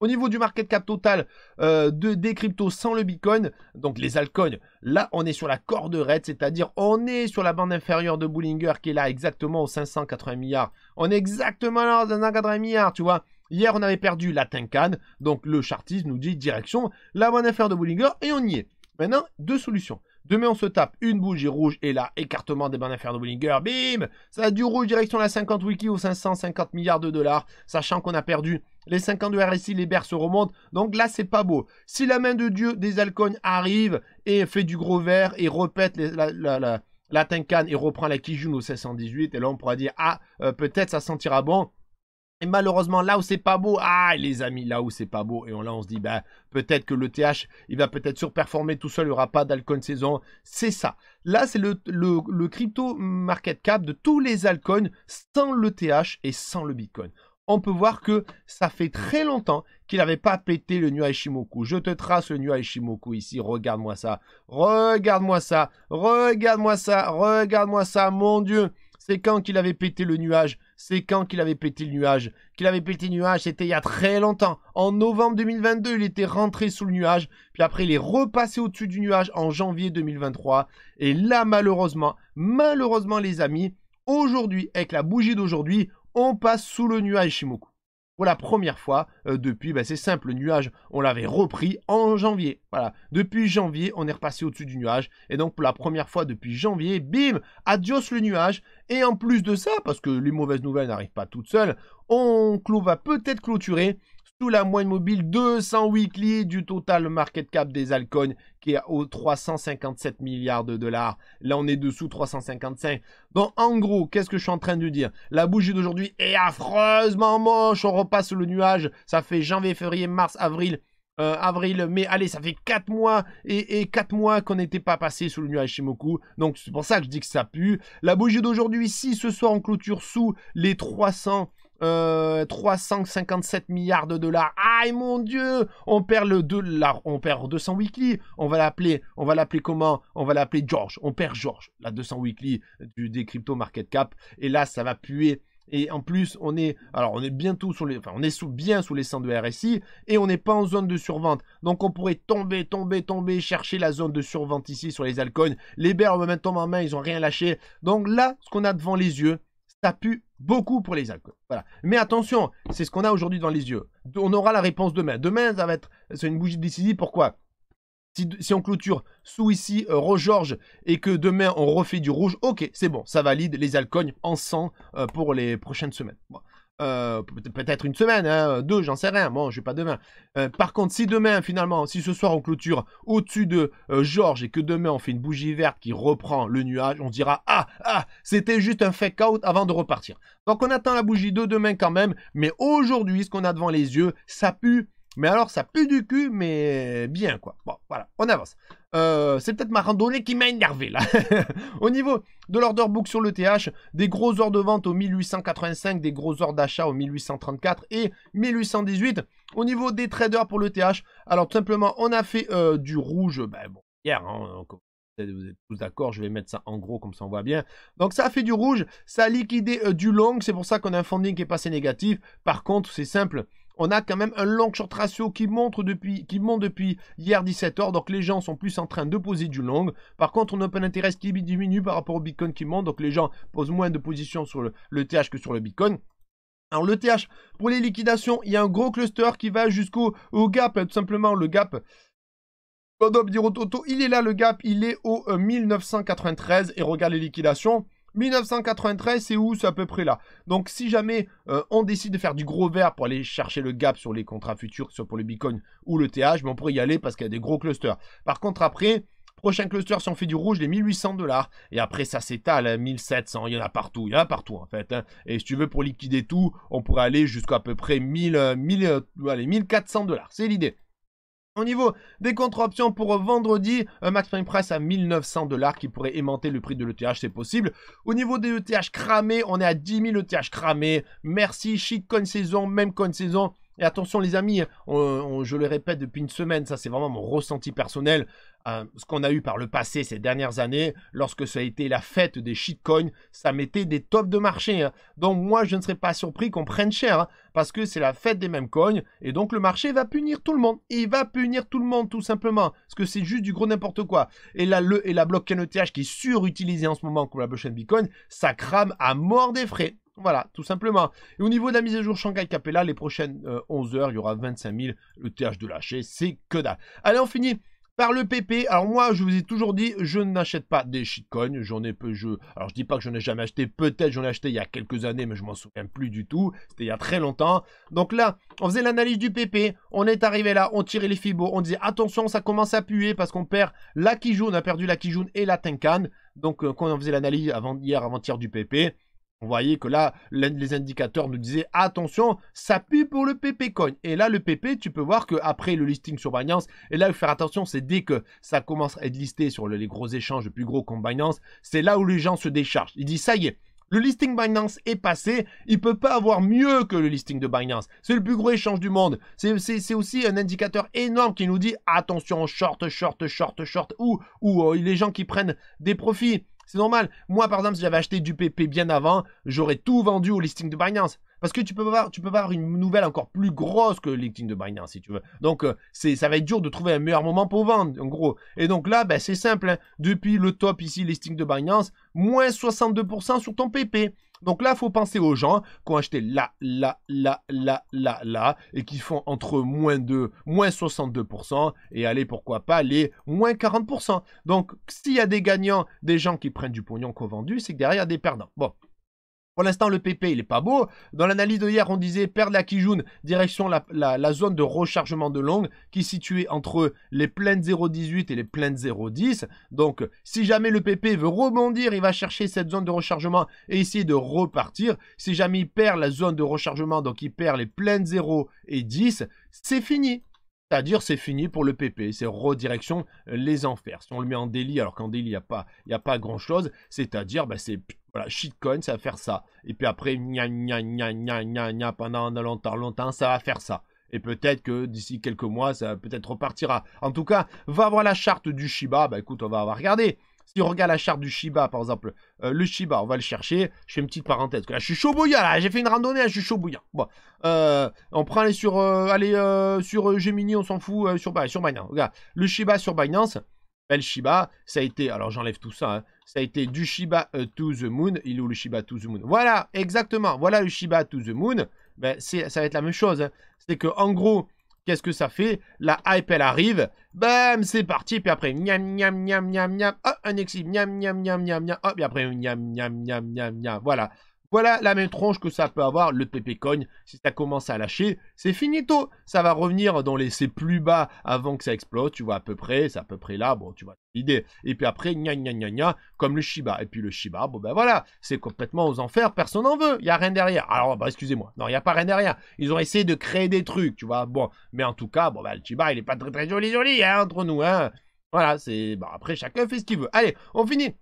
Au niveau du market cap total euh, de, des cryptos sans le Bitcoin, donc les altcoins, là on est sur la corde raide, c'est-à-dire on est sur la bande inférieure de Bollinger qui est là exactement aux 580 milliards. On est exactement là aux 580 milliards, tu vois. Hier, on avait perdu la Tincane, donc le chartiste nous dit direction la bonne affaire de Bollinger » et on y est. Maintenant, deux solutions. Demain, on se tape une bougie rouge et là, écartement des bonnes affaires de Bollinger, bim Ça a du rouge direction la 50 wiki aux 550 milliards de dollars, sachant qu'on a perdu les 50 de RSI, les se remontent, donc là, c'est pas beau. Si la main de Dieu des Alcones arrive et fait du gros vert et repète la, la, et reprend la Kijun au 618, et là on pourra dire ah euh, peut-être ça sentira bon et malheureusement, là où c'est pas beau, ah les amis, là où c'est pas beau, et on, là on se dit, bah, peut-être que le TH, il va peut-être surperformer tout seul, il n'y aura pas d'alcool saison. C'est ça. Là, c'est le, le, crypto market cap de tous les altcoins sans le TH et sans le Bitcoin. On peut voir que ça fait très longtemps qu'il n'avait pas pété le nuage Shimoku. Je te trace le nuage Shimoku ici, regarde-moi ça, regarde-moi ça, regarde-moi ça, regarde-moi ça, mon Dieu. C'est quand qu'il avait pété le nuage C'est quand qu'il avait pété le nuage Qu'il avait pété le nuage, c'était il y a très longtemps. En novembre 2022, il était rentré sous le nuage. Puis après, il est repassé au-dessus du nuage en janvier 2023. Et là, malheureusement, malheureusement les amis, aujourd'hui, avec la bougie d'aujourd'hui, on passe sous le nuage Shimoku pour la première fois euh, depuis ben, c'est simple, le nuage, On l'avait repris en janvier. Voilà. Depuis janvier, on est repassé au-dessus du nuage. Et donc, pour la première fois depuis janvier, bim, adios le nuage. Et en plus de ça, parce que les mauvaises nouvelles n'arrivent pas toutes seules, on va peut-être clôturer sous la moyenne mobile, 200 weekly du total market cap des Alcon qui est aux 357 milliards de dollars. Là, on est dessous 355. Donc, en gros, qu'est-ce que je suis en train de dire La bougie d'aujourd'hui est affreusement moche. On repasse le nuage. Ça fait janvier, février, mars, avril. Euh, avril, Mais allez, ça fait 4 mois et, quatre 4 mois qu'on n'était pas passé sous le nuage Shimoku. Donc c'est pour ça que je dis que ça pue. La bougie d'aujourd'hui, si ce soir en clôture sous les 300 357 euh, milliards de dollars. Aïe mon dieu, on perd le dollar, on perd 200 weekly. On va l'appeler, on va l'appeler comment On va l'appeler George. On perd George, la 200 weekly du des crypto market cap. Et là, ça va puer. Et en plus, on est, alors on est bientôt sur les, enfin, on est sous, bien sous les 100 de RSI et on n'est pas en zone de survente. Donc on pourrait tomber, tomber, tomber, chercher la zone de survente ici sur les altcoins. Les bears, me en main, ils ont rien lâché. Donc là, ce qu'on a devant les yeux, ça pue Beaucoup pour les alcools. Voilà. Mais attention, c'est ce qu'on a aujourd'hui dans les yeux. On aura la réponse demain. Demain, ça va être c'est une bougie décisive. Pourquoi si, si, on clôture sous ici euh, re et que demain on refait du rouge, ok, c'est bon, ça valide les alcognes en sang euh, pour les prochaines semaines. Euh, peut-être une semaine, hein, deux, j'en sais rien. Bon, je vais pas demain. Euh, par contre, si demain, finalement, si ce soir on clôture au-dessus de euh, Georges et que demain on fait une bougie verte qui reprend le nuage, on dira Ah, ah, c'était juste un fake out avant de repartir. Donc on attend la bougie de demain quand même, mais aujourd'hui, ce qu'on a devant les yeux, ça pue mais alors, ça pue du cul, mais bien, quoi. Bon, voilà, on avance. Euh, c'est peut-être ma randonnée qui m'a énervé, là. au niveau de l'order book sur le TH, des gros heures de vente au 1885, des gros heures d'achat au 1834 et 1818. Au niveau des traders pour le TH, alors tout simplement, on a fait euh, du rouge, ben bon, hier, hein, vous êtes tous d'accord, je vais mettre ça en gros comme ça on voit bien. Donc ça a fait du rouge, ça a liquidé euh, du long, c'est pour ça qu'on a un funding qui est passé négatif. Par contre, c'est simple, on a quand même un long short ratio qui monte depuis, qui monte depuis hier 17h. Donc les gens sont plus en train de poser du long. Par contre, on a un interest qui diminue par rapport au Bitcoin qui monte. Donc les gens posent moins de positions sur le, TH que sur le Bitcoin. Alors le TH, pour les liquidations, il y a un gros cluster qui va jusqu'au gap, tout simplement le gap. il est là le gap, il est au 1993 euh, et regarde les liquidations. 1993, c'est où C'est à peu près là. Donc si jamais euh, on décide de faire du gros vert pour aller chercher le gap sur les contrats futurs, que ce soit pour le Bitcoin ou le TH, ben, on pourrait y aller parce qu'il y a des gros clusters. Par contre, après, prochain cluster, si on fait du rouge, les 1800 dollars. Et après, ça s'étale, à hein, 1700, il y en a partout, il y en a partout en fait. Hein. Et si tu veux, pour liquider tout, on pourrait aller jusqu'à à peu près 1000, 1000 euh, euh, allez, 1400 dollars. C'est l'idée. Au niveau des contre-options pour vendredi, un euh, max prime price à 1900 dollars qui pourrait aimanter le prix de l'ETH, c'est possible. Au niveau des ETH cramés, on est à 10 000 ETH cramés. Merci, chic con saison, même con saison. Et attention les amis, je le répète depuis une semaine, ça c'est vraiment mon ressenti personnel, euh, ce qu'on a eu par le passé ces dernières années, lorsque ça a été la fête des shitcoins, ça mettait des tops de marché. Hein. Donc moi je ne serais pas surpris qu'on prenne cher, hein, parce que c'est la fête des mêmes coins, et donc le marché va punir tout le monde. il va punir tout le monde tout simplement, parce que c'est juste du gros n'importe quoi. Et la, le, et la e qui est surutilisée en ce moment comme la blockchain Bitcoin, ça crame à mort des frais. Voilà, tout simplement. Et au niveau de la mise à jour Shanghai Capella, les prochaines 11 euh, heures, il y aura 25 000. Le TH de lâcher, c'est que dalle. Allez, on finit par le PP. Alors moi, je vous ai toujours dit, je n'achète pas des shitcoins. J'en ai peu, je... Alors je dis pas que je ai jamais acheté. Peut-être j'en ai acheté il y a quelques années, mais je m'en souviens plus du tout. C'était il y a très longtemps. Donc là, on faisait l'analyse du PP. On est arrivé là, on tirait les fibos. On disait attention, ça commence à puer parce qu'on perd la Kijun. On a perdu la Kijun et la Tenkan. Donc euh, quand on faisait l'analyse avant hier, avant-hier du PP. Vous voyez que là, les indicateurs nous disaient attention, ça pue pour le PP coin. Et là, le PP, tu peux voir qu'après le listing sur Binance, et là, il faut faire attention, c'est dès que ça commence à être listé sur les gros échanges le plus gros comme Binance, c'est là où les gens se déchargent. Ils disent ça y est, le listing Binance est passé, il peut pas avoir mieux que le listing de Binance. C'est le plus gros échange du monde. C'est aussi un indicateur énorme qui nous dit attention, short, short, short, short, ou, euh, les gens qui prennent des profits. C'est normal. Moi, par exemple, si j'avais acheté du PP bien avant, j'aurais tout vendu au listing de Binance. Parce que tu peux avoir, tu peux une nouvelle encore plus grosse que le listing de Binance, si tu veux. Donc, euh, c'est, ça va être dur de trouver un meilleur moment pour vendre, en gros. Et donc là, ben, c'est simple. Hein. Depuis le top ici, listing de Binance, moins 62% sur ton PP. Donc là, faut penser aux gens qui ont acheté là, là, là, là, là, là, et qui font entre moins 2, moins 62%, et allez, pourquoi pas, les moins 40%. Donc, s'il y a des gagnants, des gens qui prennent du pognon qu'on vendu, c'est que derrière, il y a des perdants. Bon. Pour l'instant, le PP, il est pas beau. Dans l'analyse de hier, on disait perdre la Kijun direction la, zone de rechargement de longue, qui est située entre les plaines 0,18 et les plaines 0,10. Donc, si jamais le PP veut rebondir, il va chercher cette zone de rechargement et essayer de repartir. Si jamais il perd la zone de rechargement, donc il perd les plaines 0 et 10, c'est fini. C'est-à-dire, c'est fini pour le PP, c'est redirection euh, les enfers. Si on le met en délit, alors qu'en délit, il n'y a pas, pas grand-chose, c'est-à-dire, bah, c'est voilà, shitcoin, ça va faire ça. Et puis après, gna gna gna gna gna gna, pendant longtemps, longtemps, ça va faire ça. Et peut-être que d'ici quelques mois, ça peut-être repartira. En tout cas, va voir la charte du Shiba, bah écoute, on va, on va regarder. Si on regarde la charte du Shiba, par exemple, euh, le Shiba, on va le chercher. Je fais une petite parenthèse. Là, ah, je suis chaud là. J'ai fait une randonnée, là, je suis chaud Bon, euh, on prend les sur, allez, sur euh, Gemini, on s'en fout, sur, sur Binance. Regarde, le Shiba sur Binance. Ben, Shiba, ça a été, alors j'enlève tout ça, hein, ça a été du Shiba to the moon. Il est où le Shiba to the moon Voilà, exactement. Voilà le Shiba to the moon. Ben, ça va être la même chose. Hein. C'est que en gros, Qu'est-ce que ça fait La hype, elle arrive. Bam, c'est parti. Puis après, miam, miam, miam, miam, miam. Hop, un exil. « Miam, miam, miam, miam, miam. Hop, oh, et après, miam, miam, miam, miam, miam. Voilà. Voilà la même tronche que ça peut avoir le pépé cogne, Si ça commence à lâcher, c'est finito. Ça va revenir dans les c'est plus bas avant que ça explose. Tu vois à peu près, c'est à peu près là. Bon, tu vois l'idée. Et puis après, gna gna gna gna, comme le Shiba. Et puis le Shiba, bon ben voilà, c'est complètement aux enfers. Personne n'en veut. Il y a rien derrière. Alors, bah excusez-moi. Non, il n'y a pas rien derrière. Ils ont essayé de créer des trucs, tu vois. Bon, mais en tout cas, bon ben le Shiba, il est pas très très joli joli hein, entre nous. Hein. Voilà, c'est. Bon, après, chacun fait ce qu'il veut. Allez, on finit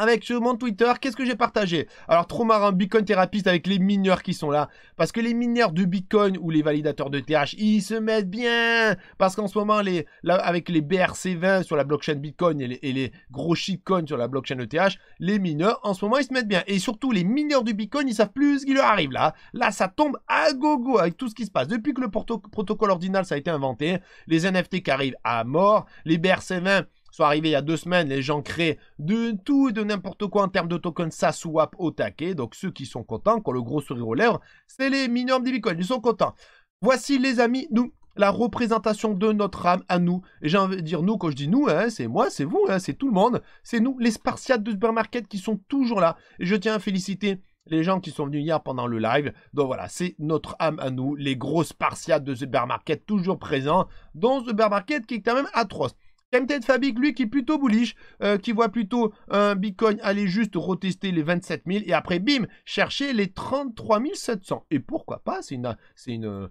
avec mon Twitter. Qu'est-ce que j'ai partagé Alors, trop marrant, Bitcoin thérapeute avec les mineurs qui sont là. Parce que les mineurs de Bitcoin ou les validateurs de TH, ils se mettent bien Parce qu'en ce moment, les, avec les BRC20 sur la blockchain Bitcoin et les, gros shitcoins sur la blockchain ETH, les mineurs, en ce moment, ils se mettent bien. Et surtout, les mineurs du Bitcoin, ils savent plus ce qui leur arrive là. Là, ça tombe à gogo avec tout ce qui se passe. Depuis que le protocole ordinal, ça a été inventé, les NFT qui arrivent à mort, les BRC20 soit arrivés il y a deux semaines, les gens créent de tout et de n'importe quoi en termes de tokens swap au taquet. Donc ceux qui sont contents, quand le gros sourire aux lèvres, c'est les mini-hommes bitcoins, ils sont contents. Voici les amis, nous, la représentation de notre âme à nous. Et j'ai envie de dire nous, quand je dis nous, hein, c'est moi, c'est vous, hein, c'est tout le monde. C'est nous, les Spartiates de Supermarket qui sont toujours là. Et je tiens à féliciter les gens qui sont venus hier pendant le live. Donc voilà, c'est notre âme à nous, les grosses Spartiates de The toujours présents, dont ce Market qui est quand même atroce peut-être Fabic, lui, qui est plutôt bullish, euh, qui voit plutôt un Bitcoin aller juste retester les 27 000 et après, bim, chercher les 33 700. Et pourquoi pas C'est une, c'est une,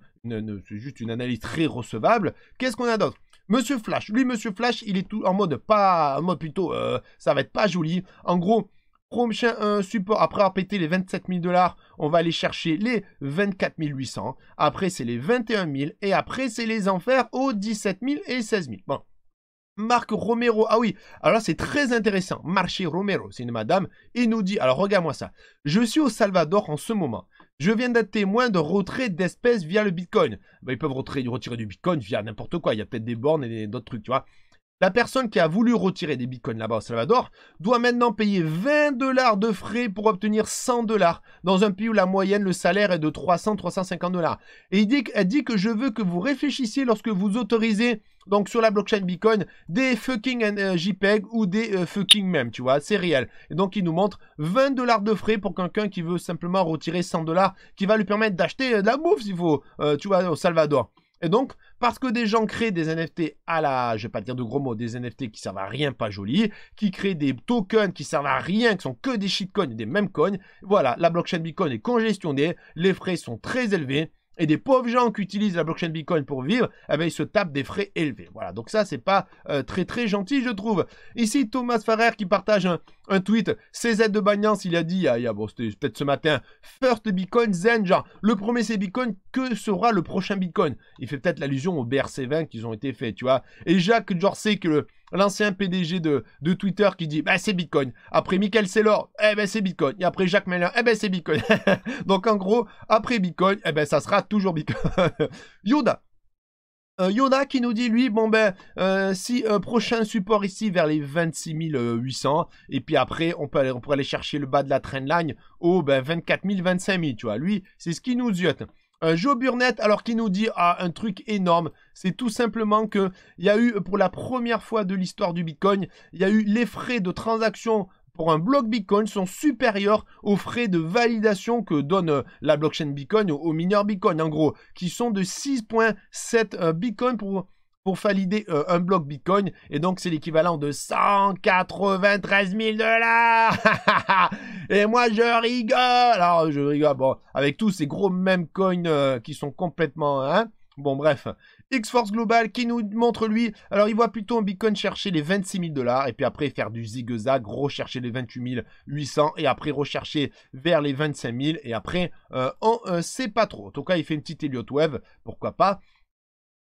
juste une analyse très recevable. Qu'est-ce qu'on a d'autre Monsieur Flash, lui, Monsieur Flash, il est tout en mode pas, en mode plutôt, euh, ça va être pas joli. En gros, prochain un support, après avoir pété les 27 000 dollars, on va aller chercher les 24 800. Après, c'est les 21 000 et après, c'est les enfers aux 17 000 et 16 000. Bon. Marc Romero. Ah oui, alors là, c'est très intéressant. Marché Romero, c'est une madame. Et nous dit, alors regarde-moi ça. Je suis au Salvador en ce moment. Je viens d'être témoin de retrait d'espèces via le Bitcoin. Ben, ils peuvent retirer du Bitcoin via n'importe quoi. Il y a peut-être des bornes et d'autres trucs, tu vois. La personne qui a voulu retirer des bitcoins là-bas au Salvador doit maintenant payer 20 dollars de frais pour obtenir 100 dollars dans un pays où la moyenne, le salaire est de 300-350 dollars. Et il dit, dit que je veux que vous réfléchissiez lorsque vous autorisez donc sur la blockchain bitcoin des fucking euh, JPEG ou des euh, fucking même, tu vois, c'est réel. Et donc il nous montre 20 dollars de frais pour quelqu'un qui veut simplement retirer 100 dollars qui va lui permettre d'acheter euh, de la bouffe s'il faut, tu vois, au Salvador. Et donc, parce que des gens créent des NFT à la, je vais pas dire de gros mots, des NFT qui servent à rien, pas joli, qui créent des tokens qui servent à rien, qui sont que des shitcoins et des mêmes coins, voilà, la blockchain Bitcoin est congestionnée, les frais sont très élevés, et des pauvres gens qui utilisent la blockchain Bitcoin pour vivre, eh ben, ils se tapent des frais élevés. Voilà, donc ça, c'est pas euh, très très gentil, je trouve. Ici, Thomas Farrer qui partage un, tweet, CZ de Bagnance, il a dit, ah, yeah, bon, c'était peut-être ce matin, First Bitcoin Zen, genre, le premier c'est Bitcoin, que sera le prochain Bitcoin Il fait peut-être l'allusion au BRC20 qu'ils ont été faits, tu vois. Et Jacques, genre, que le l'ancien PDG de, Twitter qui dit bah, c'est Bitcoin. Après Michael Saylor, eh ben c'est Bitcoin. Et après Jacques Mellin, eh ben, c'est Bitcoin. Donc en gros, après Bitcoin, eh ben ça sera toujours Bitcoin. Yoda. Yoda euh, qui nous dit lui, bon ben, euh, si euh, prochain support ici vers les 26 800, et puis après on peut aller, on pourrait aller chercher le bas de la trendline au ben, 24 000, 25 000, tu vois. Lui, c'est ce qui nous yote. Euh, Joe Burnett, alors qui nous dit ah, un truc énorme, c'est tout simplement qu'il y a eu pour la première fois de l'histoire du Bitcoin, il y a eu les frais de transaction pour un bloc Bitcoin sont supérieurs aux frais de validation que donne euh, la blockchain Bitcoin aux mineurs Bitcoin, en gros, qui sont de 6.7 euh, Bitcoin pour pour valider euh, un bloc Bitcoin. Et donc, c'est l'équivalent de 193 000 dollars. et moi, je rigole. Alors, je rigole. Bon, avec tous ces gros meme coins euh, qui sont complètement... Hein bon, bref. X-Force Global qui nous montre lui, alors il voit plutôt un Bitcoin chercher les 26 000 dollars et puis après faire du zigzag, rechercher les 28 800 et après rechercher vers les 25 000 et après euh, on ne sait pas trop. En tout cas, il fait une petite Elliot Web, pourquoi pas.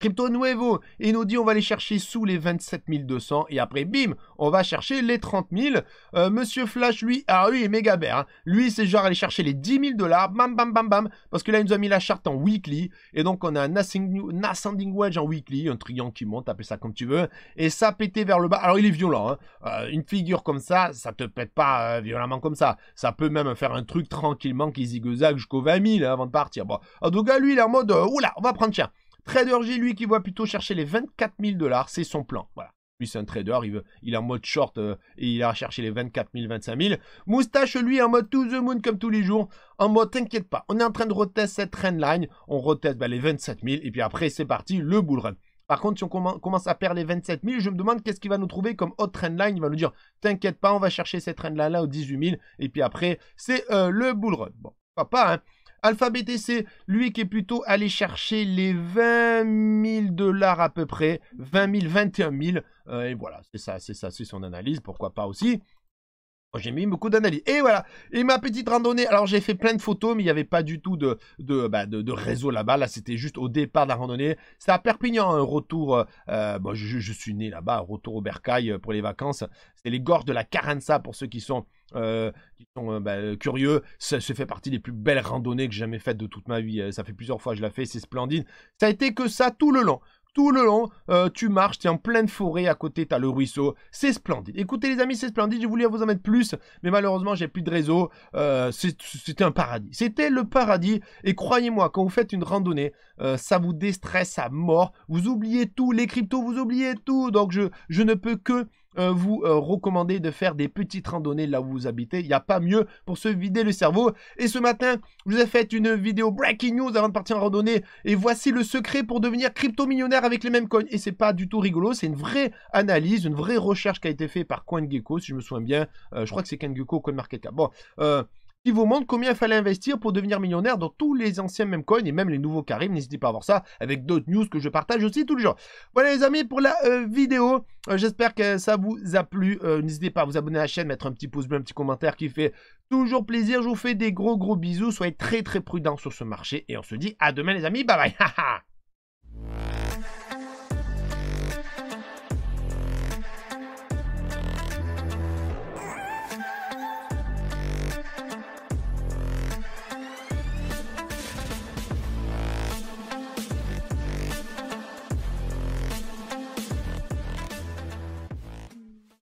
Crypto Nuevo, il nous dit on va aller chercher sous les 27 200 et après bim, on va chercher les 30 000. Euh, Monsieur Flash, lui, ah lui, il est méga hein. Lui, c'est genre aller chercher les 10 000 dollars, bam bam bam bam, parce que là, il nous a mis la charte en weekly et donc on a un ascending, wedge en weekly, un triangle qui monte, appelle ça comme tu veux, et ça pété vers le bas. Alors il est violent, hein. euh, une figure comme ça, ça te pète pas euh, violemment comme ça. Ça peut même faire un truc tranquillement qui zigzag jusqu'aux 20 000 hein, avant de partir. Bon, en tout cas, lui, il est en mode oula, on va prendre tiens. Trader J, lui, qui voit plutôt chercher les 24 000 dollars, c'est son plan. Voilà. Lui, c'est un trader, il, veut, il est en mode short euh, et il a cherché les 24 000, 25 000. Moustache, lui, en mode to the moon comme tous les jours. En mode, t'inquiète pas, on est en train de retester cette trend On reteste ben, les 27 000 et puis après, c'est parti, le bull run. Par contre, si on commence à perdre les 27 000, je me demande qu'est-ce qu'il va nous trouver comme autre trendline. Il va nous dire, t'inquiète pas, on va chercher cette trendline là aux 18 000. Et puis après, c'est euh, le bull run. Bon, papa pas hein. BTC, lui qui est plutôt allé chercher les 20 000 dollars à peu près, 20 000, 21 000. et voilà, c'est ça, c'est ça, c'est son analyse, pourquoi pas aussi. J'ai mis beaucoup d'analyses. Et voilà. Et ma petite randonnée. Alors, j'ai fait plein de photos, mais il n'y avait pas du tout de, bah, de, de, réseau là-bas. Là, c'était juste au départ de la randonnée. C'est à Perpignan, un hein, retour. Euh, euh, je, suis né là-bas, retour au Bercail euh, pour les vacances. C'est les gorges de la Caranza pour ceux qui sont qui euh, sont euh, bah, euh, curieux. Ça, ça, fait partie des plus belles randonnées que j'ai jamais faites de toute ma vie. Ça fait plusieurs fois que je l'ai fait, c'est splendide. Ça a été que ça tout le long. Tout le long, euh, tu marches, tu es en pleine forêt, à côté, tu as le ruisseau. C'est splendide. Écoutez les amis, c'est splendide, j'ai voulu vous en mettre plus, mais malheureusement, j'ai plus de réseau. Euh, c'était un paradis. C'était le paradis. Et croyez-moi, quand vous faites une randonnée, euh, ça vous déstresse à mort. Vous oubliez tout, les cryptos, vous oubliez tout. Donc je, je ne peux que... vous recommander de faire des petites randonnées là où vous habitez. Il n'y a pas mieux pour se vider le cerveau. Et ce matin, je vous ai fait une vidéo breaking news avant de partir en randonnée. Et voici le secret pour devenir crypto-millionnaire avec les mêmes coins. Et c'est pas du tout rigolo, c'est une vraie analyse, une vraie recherche qui a été faite par CoinGecko, si je me souviens bien. Euh, je crois que c'est CoinGecko, CoinMarketCap. Bon, euh, qui vous montre combien il fallait investir pour devenir millionnaire dans tous les anciens mêmes coins et même les nouveaux caribes. N'hésitez pas à voir ça avec d'autres news que je partage aussi tous les jours. Voilà les amis pour la euh, vidéo. J'espère que ça vous a plu. N'hésitez pas à vous abonner à la chaîne, mettre un petit pouce bleu, un petit commentaire qui fait toujours plaisir. Je vous fais des gros gros bisous. Soyez très très prudents sur ce marché et on se dit à demain les amis. Bye bye.